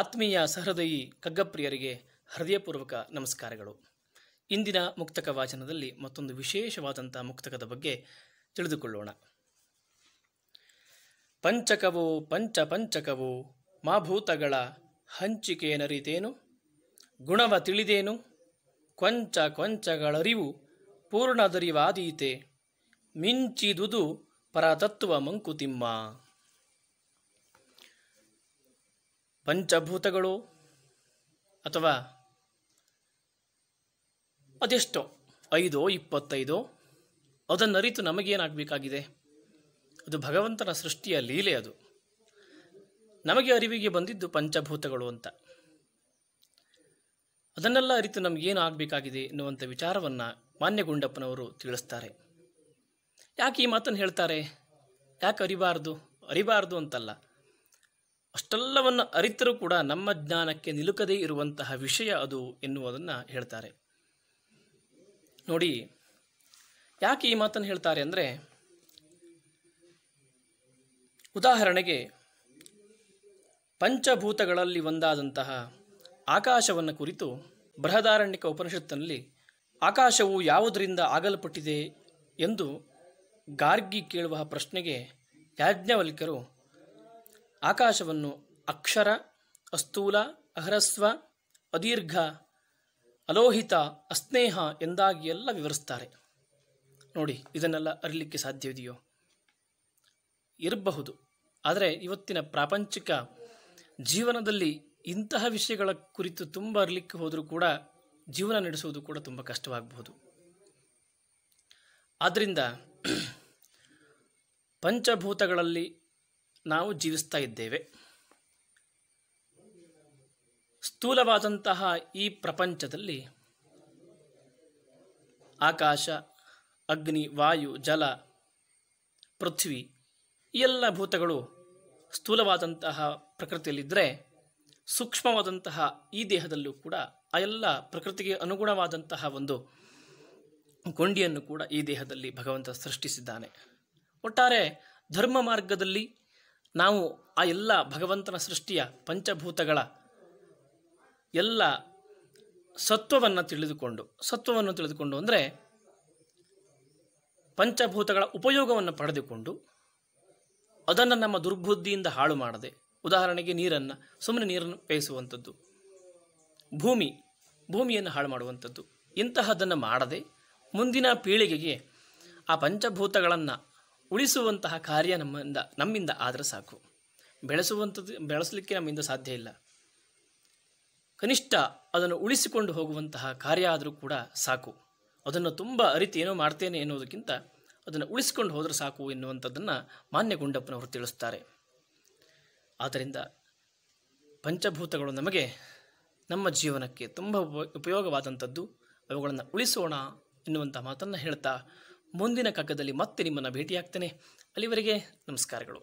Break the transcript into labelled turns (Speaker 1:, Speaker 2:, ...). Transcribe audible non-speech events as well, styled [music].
Speaker 1: ಆತ್ಮೀಯ ಸಹೃದಯಿ ಕಗ್ಗಪ್ರಿಯರಿಗೆ ಹೃದಯಪೂರ್ವಕ ನಮಸ್ಕಾರಗಳು ಇಂದಿನ ಮುಕ್ತಕ ವಾಚನದಲ್ಲಿ ಮತ್ತೊಂದು ವಿಶೇಷವಾದಂಥ ಮುಕ್ತಕದ ಬಗ್ಗೆ ತಿಳಿದುಕೊಳ್ಳೋಣ ಪಂಚಕವೋ ಪಂಚ ಪಂಚಕವೋ ಮಾಭೂತಗಳ ಹಂಚಿಕೆ ನರಿತೇನು ಗುಣವ ತಿಳಿದೇನು ಕೊಂಚ ಕೊಂಚಗಳರಿವು ಪೂರ್ಣದರಿವಾದೀತೆ ಮಿಂಚಿದುದು ಪರತತ್ವ ಮಂಕುತಿಮ್ಮ ಪಂಚಭೂತಗಳು ಅಥವಾ ಅದೆಷ್ಟೋ ಐದೋ ಇಪ್ಪತ್ತೈದೋ ಅರಿತು ನಮಗೇನಾಗಬೇಕಾಗಿದೆ ಅದು ಭಗವಂತನ ಸೃಷ್ಟಿಯ ಲೀಲೆ ಅದು ನಮಗೆ ಅರಿವಿಗೆ ಬಂದಿದ್ದು ಪಂಚಭೂತಗಳು ಅಂತ ಅದನ್ನೆಲ್ಲ ಅರಿತು ನಮಗೇನು ಆಗಬೇಕಾಗಿದೆ ಎನ್ನುವಂಥ ವಿಚಾರವನ್ನು ಮಾನ್ಯ ಗುಂಡಪ್ಪನವರು ತಿಳಿಸ್ತಾರೆ ಯಾಕೆ ಈ ಮಾತನ್ನು ಹೇಳ್ತಾರೆ ಯಾಕೆ ಅರಿಬಾರ್ದು ಅರಿಬಾರ್ದು ಅಂತಲ್ಲ ಅಷ್ಟೆಲ್ಲವನ್ನು ಅರಿತರೂ ಕೂಡ ನಮ್ಮ ಜ್ಞಾನಕ್ಕೆ ನಿಲುಕದೇ ಇರುವಂತಹ ವಿಷಯ ಅದು ಎನ್ನುವುದನ್ನು ಹೇಳ್ತಾರೆ ನೋಡಿ ಯಾಕೆ ಈ ಮಾತನ್ನು ಹೇಳ್ತಾರೆ ಅಂದರೆ ಉದಾಹರಣೆಗೆ ಪಂಚಭೂತಗಳಲ್ಲಿ ಒಂದಾದಂತಹ ಆಕಾಶವನ್ನು ಕುರಿತು ಬೃಹದಾರಣ್ಯಕ ಉಪನಿಷತ್ತಿನಲ್ಲಿ ಆಕಾಶವು ಯಾವುದರಿಂದ ಆಗಲ್ಪಟ್ಟಿದೆ ಎಂದು ಗಾರ್ಗಿ ಕೇಳುವ ಪ್ರಶ್ನೆಗೆ ಯಾಜ್ಞವಲ್ಕರು ಆಕಾಶವನ್ನು ಅಕ್ಷರ ಅಸ್ಥೂಲ ಅಹ್ರಸ್ವ ಅದೀರ್ಘ ಅಲೋಹಿತ ಅಸ್ನೇಹ ಎಂದಾಗಿ ಎಲ್ಲ ವಿವರಿಸ್ತಾರೆ ನೋಡಿ ಇದನ್ನೆಲ್ಲ ಅರಿಲಿಕ್ಕೆ ಸಾಧ್ಯವಿದೆಯೋ ಇರಬಹುದು ಆದರೆ ಇವತ್ತಿನ ಪ್ರಾಪಂಚಿಕ ಜೀವನದಲ್ಲಿ ಇಂತಹ ವಿಷಯಗಳ ಕುರಿತು ತುಂಬ ಅರಲಿಕ್ಕೆ ಹೋದರೂ ಕೂಡ ಜೀವನ ನಡೆಸುವುದು ಕೂಡ ತುಂಬ ಕಷ್ಟವಾಗಬಹುದು ಆದ್ದರಿಂದ [clears throat] ಪಂಚಭೂತಗಳಲ್ಲಿ ನಾವು ಜೀವಿಸ್ತಾ ಇದ್ದೇವೆ ಸ್ಥೂಲವಾದಂತಹ ಈ ಪ್ರಪಂಚದಲ್ಲಿ ಆಕಾಶ ಅಗ್ನಿ ವಾಯು ಜಲ ಪೃಥ್ವಿ ಎಲ್ಲ ಭೂತಗಳು ಸ್ಥೂಲವಾದಂತಹ ಪ್ರಕೃತಿಯಲ್ಲಿದ್ದರೆ ಸೂಕ್ಷ್ಮವಾದಂತಹ ಈ ದೇಹದಲ್ಲೂ ಕೂಡ ಆ ಎಲ್ಲ ಪ್ರಕೃತಿಗೆ ಅನುಗುಣವಾದಂತಹ ಒಂದು ಗೊಂಡಿಯನ್ನು ಕೂಡ ಈ ದೇಹದಲ್ಲಿ ಭಗವಂತ ಸೃಷ್ಟಿಸಿದ್ದಾನೆ ಒಟ್ಟಾರೆ ಧರ್ಮ ಮಾರ್ಗದಲ್ಲಿ ನಾವು ಆ ಎಲ್ಲ ಭಗವಂತನ ಸೃಷ್ಟಿಯ ಪಂಚಭೂತಗಳ ಎಲ್ಲ ಸತ್ವವನ್ನು ತಿಳಿದುಕೊಂಡು ಸತ್ವವನ್ನು ತಿಳಿದುಕೊಂಡು ಅಂದರೆ ಪಂಚಭೂತಗಳ ಉಪಯೋಗವನ್ನು ಪಡೆದುಕೊಂಡು ಅದನ್ನು ನಮ್ಮ ದುರ್ಬುದ್ಧಿಯಿಂದ ಹಾಳು ಮಾಡದೆ ಉದಾಹರಣೆಗೆ ನೀರನ್ನು ಸುಮ್ಮನೆ ನೀರನ್ನು ಬೇಯಿಸುವಂಥದ್ದು ಭೂಮಿ ಭೂಮಿಯನ್ನು ಹಾಳು ಮಾಡುವಂಥದ್ದು ಇಂತಹದನ್ನು ಮಾಡದೆ ಮುಂದಿನ ಪೀಳಿಗೆಗೆ ಆ ಪಂಚಭೂತಗಳನ್ನು ಉಳಿಸುವಂತಹ ಕಾರ್ಯ ನಮ್ಮಿಂದ ನಮ್ಮಿಂದ ಆದರೆ ಸಾಕು ಬೆಳೆಸುವಂಥದ್ದು ಬೆಳೆಸಲಿಕ್ಕೆ ನಮ್ಮಿಂದ ಸಾಧ್ಯ ಇಲ್ಲ ಕನಿಷ್ಠ ಅದನ್ನು ಉಳಿಸಿಕೊಂಡು ಹೋಗುವಂತಹ ಕಾರ್ಯ ಆದರೂ ಕೂಡ ಸಾಕು ಅದನ್ನು ತುಂಬ ಅರಿತು ಏನೋ ಮಾಡ್ತೇನೆ ಎನ್ನುವುದಕ್ಕಿಂತ ಅದನ್ನು ಉಳಿಸಿಕೊಂಡು ಹೋದರೆ ಸಾಕು ಎನ್ನುವಂಥದ್ದನ್ನು ಮಾನ್ಯ ಗುಂಡಪ್ಪನವರು ತಿಳಿಸ್ತಾರೆ ಆದ್ದರಿಂದ ಪಂಚಭೂತಗಳು ನಮಗೆ ನಮ್ಮ ಜೀವನಕ್ಕೆ ತುಂಬ ಉಪಯೋಗವಾದಂಥದ್ದು ಅವುಗಳನ್ನು ಉಳಿಸೋಣ ಎನ್ನುವಂಥ ಮಾತನ್ನು ಹೇಳ್ತಾ ಮುಂದಿನ ಕಗ್ಗದಲ್ಲಿ ಮತ್ತೆ ನಿಮ್ಮನ್ನು ಭೇಟಿಯಾಗ್ತೇನೆ ಅಲ್ಲಿವರೆಗೆ ನಮಸ್ಕಾರಗಳು